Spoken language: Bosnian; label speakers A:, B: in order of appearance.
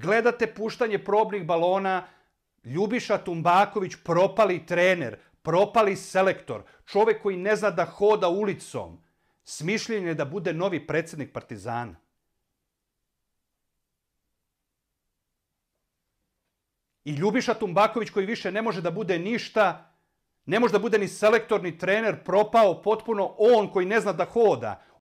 A: gledate puštanje probnih balona, Ljubiša Tumbaković, propali trener, propali selektor, čovek koji ne zna da hoda ulicom, smišljen je da bude novi predsednik Partizana. I Ljubiša Tumbaković koji više ne može da bude ništa, ne može da bude ni selektor, ni trener, propao potpuno on koji ne zna da hoda.